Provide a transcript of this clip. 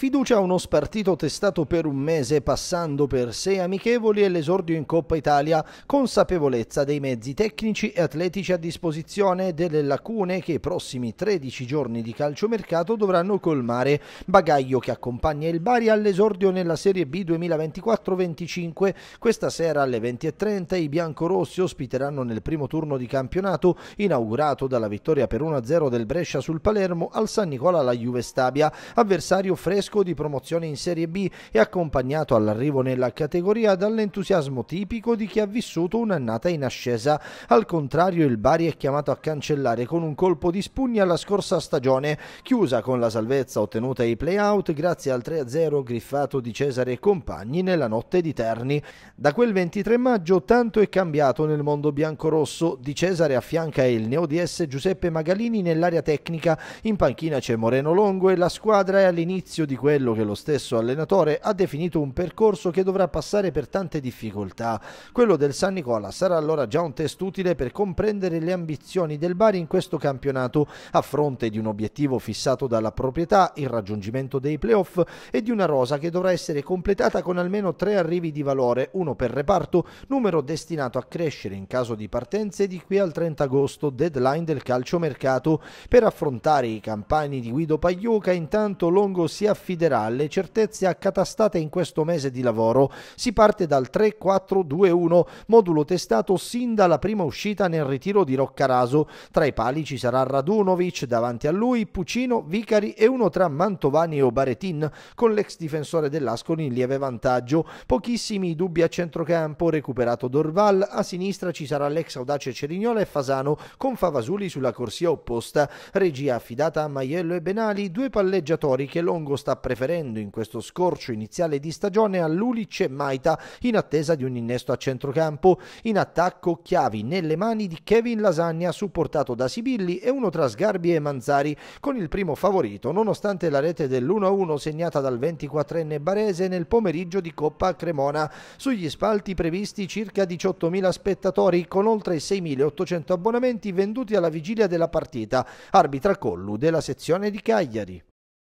Fiducia a uno spartito testato per un mese passando per sei amichevoli e l'esordio in Coppa Italia, consapevolezza dei mezzi tecnici e atletici a disposizione e delle lacune che i prossimi 13 giorni di calciomercato dovranno colmare. Bagaglio che accompagna il Bari all'esordio nella Serie B 2024-25. Questa sera alle 20.30 i biancorossi ospiteranno nel primo turno di campionato, inaugurato dalla vittoria per 1-0 del Brescia sul Palermo, al San Nicola alla Juve Stabia, avversario fresco fresco di promozione in Serie B e accompagnato all'arrivo nella categoria dall'entusiasmo tipico di chi ha vissuto un'annata in ascesa. Al contrario il Bari è chiamato a cancellare con un colpo di spugna la scorsa stagione, chiusa con la salvezza ottenuta ai playout grazie al 3-0 griffato di Cesare e compagni nella notte di Terni. Da quel 23 maggio tanto è cambiato nel mondo biancorosso. Di Cesare affianca il neo DS Giuseppe Magalini nell'area tecnica, in panchina c'è Moreno Longo e la squadra è all'inizio di quello che lo stesso allenatore ha definito un percorso che dovrà passare per tante difficoltà. Quello del San Nicola sarà allora già un test utile per comprendere le ambizioni del Bari in questo campionato, a fronte di un obiettivo fissato dalla proprietà, il raggiungimento dei playoff e di una rosa che dovrà essere completata con almeno tre arrivi di valore, uno per reparto, numero destinato a crescere in caso di partenze di qui al 30 agosto, deadline del calciomercato. Per affrontare i campani di Guido Pagliuca intanto Longo si affida affiderà alle certezze accatastate in questo mese di lavoro. Si parte dal 3421, modulo testato sin dalla prima uscita nel ritiro di Roccaraso. Tra i pali ci sarà Radunovic, davanti a lui Pucino, Vicari e uno tra Mantovani e Obaretin, con l'ex difensore dell'Ascoli in lieve vantaggio. Pochissimi dubbi a centrocampo, recuperato Dorval, a sinistra ci sarà l'ex audace Cerignola e Fasano, con Favasuli sulla corsia opposta. Regia affidata a Maiello e Benali, due palleggiatori che Longo sta sta preferendo in questo scorcio iniziale di stagione a Lulic e Maita in attesa di un innesto a centrocampo. In attacco chiavi nelle mani di Kevin Lasagna supportato da Sibilli e uno tra Sgarbi e Manzari con il primo favorito nonostante la rete dell'1-1 segnata dal 24enne Barese nel pomeriggio di Coppa a Cremona. Sugli spalti previsti circa 18.000 spettatori con oltre 6.800 abbonamenti venduti alla vigilia della partita. Arbitra Collu della sezione di Cagliari.